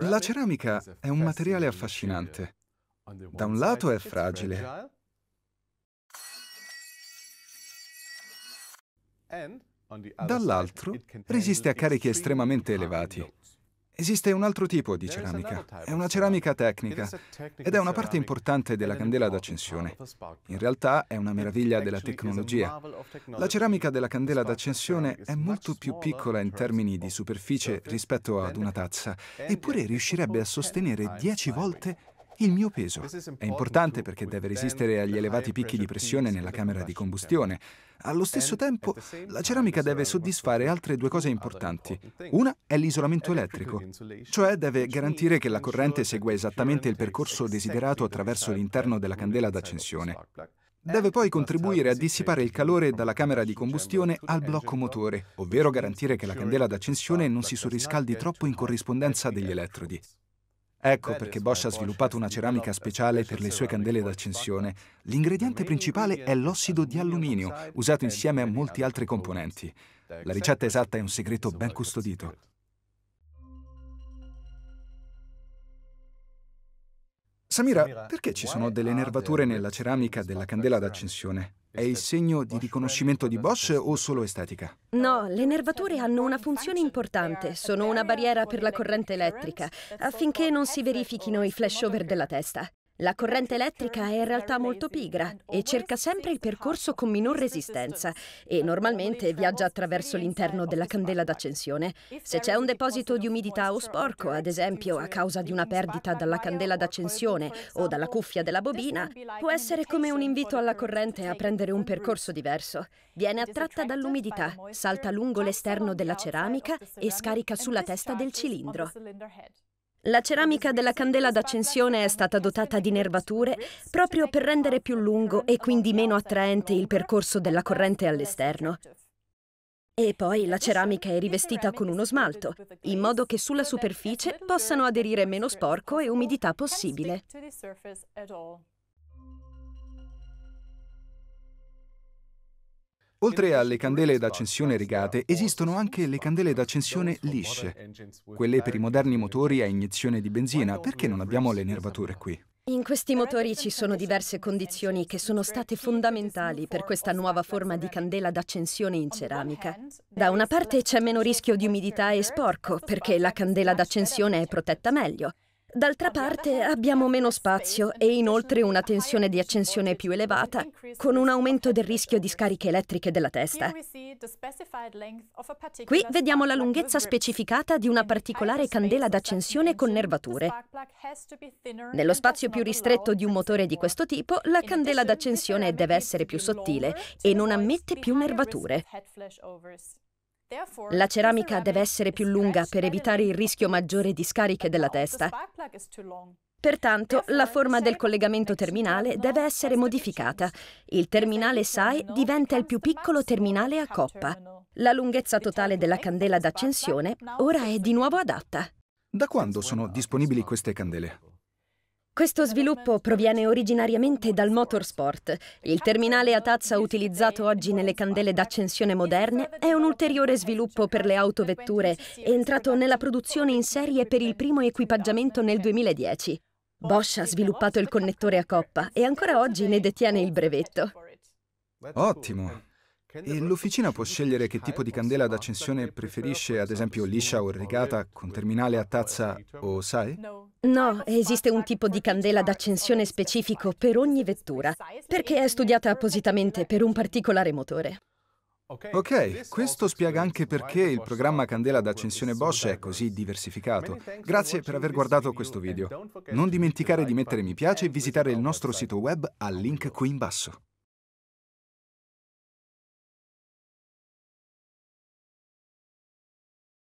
La ceramica è un materiale affascinante. Da un lato è fragile dall'altro resiste a carichi estremamente elevati. Esiste un altro tipo di ceramica, è una ceramica tecnica ed è una parte importante della candela d'accensione. In realtà è una meraviglia della tecnologia. La ceramica della candela d'accensione è molto più piccola in termini di superficie rispetto ad una tazza, eppure riuscirebbe a sostenere 10 volte il mio peso. È importante perché deve resistere agli elevati picchi di pressione nella camera di combustione. Allo stesso tempo, la ceramica deve soddisfare altre due cose importanti. Una è l'isolamento elettrico, cioè deve garantire che la corrente segua esattamente il percorso desiderato attraverso l'interno della candela d'accensione. Deve poi contribuire a dissipare il calore dalla camera di combustione al blocco motore, ovvero garantire che la candela d'accensione non si surriscaldi troppo in corrispondenza degli elettrodi. Ecco perché Bosch ha sviluppato una ceramica speciale per le sue candele d'accensione. L'ingrediente principale è l'ossido di alluminio, usato insieme a molti altri componenti. La ricetta esatta è un segreto ben custodito. Samira, perché ci sono delle nervature nella ceramica della candela d'accensione? È il segno di riconoscimento di Bosch o solo estetica? No, le nervature hanno una funzione importante, sono una barriera per la corrente elettrica, affinché non si verifichino i flashover della testa. La corrente elettrica è in realtà molto pigra e cerca sempre il percorso con minor resistenza e normalmente viaggia attraverso l'interno della candela d'accensione. Se c'è un deposito di umidità o sporco, ad esempio a causa di una perdita dalla candela d'accensione o dalla cuffia della bobina, può essere come un invito alla corrente a prendere un percorso diverso. Viene attratta dall'umidità, salta lungo l'esterno della ceramica e scarica sulla testa del cilindro. La ceramica della candela d'accensione è stata dotata di nervature proprio per rendere più lungo e quindi meno attraente il percorso della corrente all'esterno. E poi la ceramica è rivestita con uno smalto, in modo che sulla superficie possano aderire meno sporco e umidità possibile. Oltre alle candele d'accensione rigate, esistono anche le candele d'accensione lisce, quelle per i moderni motori a iniezione di benzina. Perché non abbiamo le nervature qui? In questi motori ci sono diverse condizioni che sono state fondamentali per questa nuova forma di candela d'accensione in ceramica. Da una parte c'è meno rischio di umidità e sporco, perché la candela d'accensione è protetta meglio. D'altra parte abbiamo meno spazio e inoltre una tensione di accensione più elevata, con un aumento del rischio di scariche elettriche della testa. Qui vediamo la lunghezza specificata di una particolare candela d'accensione con nervature. Nello spazio più ristretto di un motore di questo tipo, la candela d'accensione deve essere più sottile e non ammette più nervature. La ceramica deve essere più lunga per evitare il rischio maggiore di scariche della testa. Pertanto la forma del collegamento terminale deve essere modificata. Il terminale SAE diventa il più piccolo terminale a coppa. La lunghezza totale della candela d'accensione ora è di nuovo adatta. Da quando sono disponibili queste candele? Questo sviluppo proviene originariamente dal motorsport. Il terminale a tazza utilizzato oggi nelle candele d'accensione moderne è un ulteriore sviluppo per le autovetture, entrato nella produzione in serie per il primo equipaggiamento nel 2010. Bosch ha sviluppato il connettore a coppa e ancora oggi ne detiene il brevetto. Ottimo! e l'officina può scegliere che tipo di candela d'accensione preferisce, ad esempio liscia o rigata, con terminale a tazza o sai? No, esiste un tipo di candela d'accensione specifico per ogni vettura, perché è studiata appositamente per un particolare motore. Ok, questo spiega anche perché il programma candela d'accensione Bosch è così diversificato. Grazie per aver guardato questo video. Non dimenticare di mettere mi piace e visitare il nostro sito web al link qui in basso.